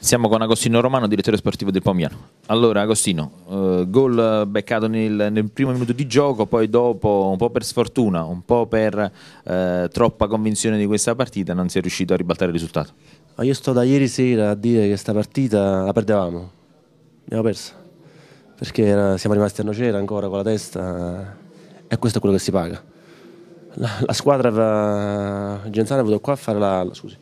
Siamo con Agostino Romano, direttore sportivo del Pomiano. Allora, Agostino, eh, gol beccato nel, nel, primo minuto di gioco, poi dopo, un po' per sfortuna, un po' per eh, troppa convinzione di questa partita, non si è riuscito a ribaltare il risultato. Ma io sto da ieri sera a dire che questa partita la perdevamo, l'abbiamo persa, perché era, siamo rimasti a nocera ancora con la testa eh, e questo è quello che si paga. La, la squadra, Genzano è venuto qua a fare la, la scusi,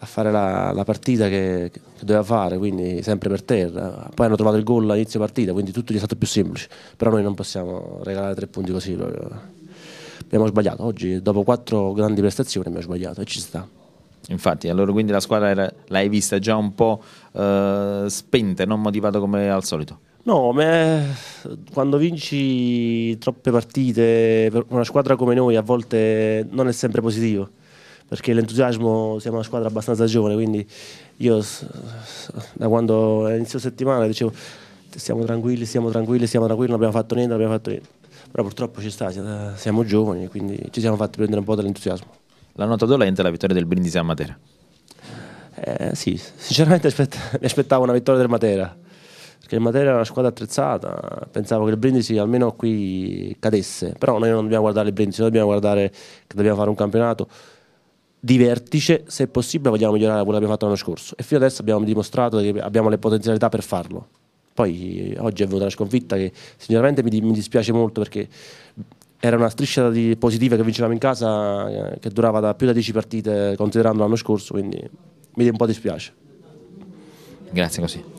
a fare la, la partita che, che, doveva fare, quindi sempre per terra. Poi hanno trovato il gol all'inizio partita, quindi tutto gli è stato più semplice. Però noi non possiamo regalare tre punti così. Abbiamo sbagliato oggi, dopo quattro grandi prestazioni abbiamo sbagliato e ci sta. Infatti, allora quindi la squadra era, l'hai vista già un po' eh, spenta, non motivata come al solito? No, me, eh, quando vinci troppe partite, per una squadra come noi a volte non è sempre positivo perché l'entusiasmo, siamo una squadra abbastanza giovane, quindi io da quando è inizio settimana dicevo siamo tranquilli, siamo tranquilli, stiamo tranquilli, non abbiamo fatto niente, non abbiamo fatto niente. Però purtroppo ci sta, siamo giovani, quindi ci siamo fatti prendere un po' dell'entusiasmo. La nota dolente è la vittoria del Brindisi a Matera. Eh, sì, sinceramente mi aspettavo una vittoria del Matera, perché il Matera era una squadra attrezzata, pensavo che il Brindisi almeno qui cadesse, però noi non dobbiamo guardare il Brindisi, noi dobbiamo guardare che dobbiamo fare un campionato di vertice, se possibile vogliamo migliorare quello che abbiamo fatto l'anno scorso e fino adesso abbiamo dimostrato che abbiamo le potenzialità per farlo. Poi eh, oggi è venuta la sconfitta che sinceramente mi, mi dispiace molto perché era una striscia positiva che vincevamo in casa eh, che durava da più da 10 partite considerando l'anno scorso, quindi mi un po' dispiace. Grazie così.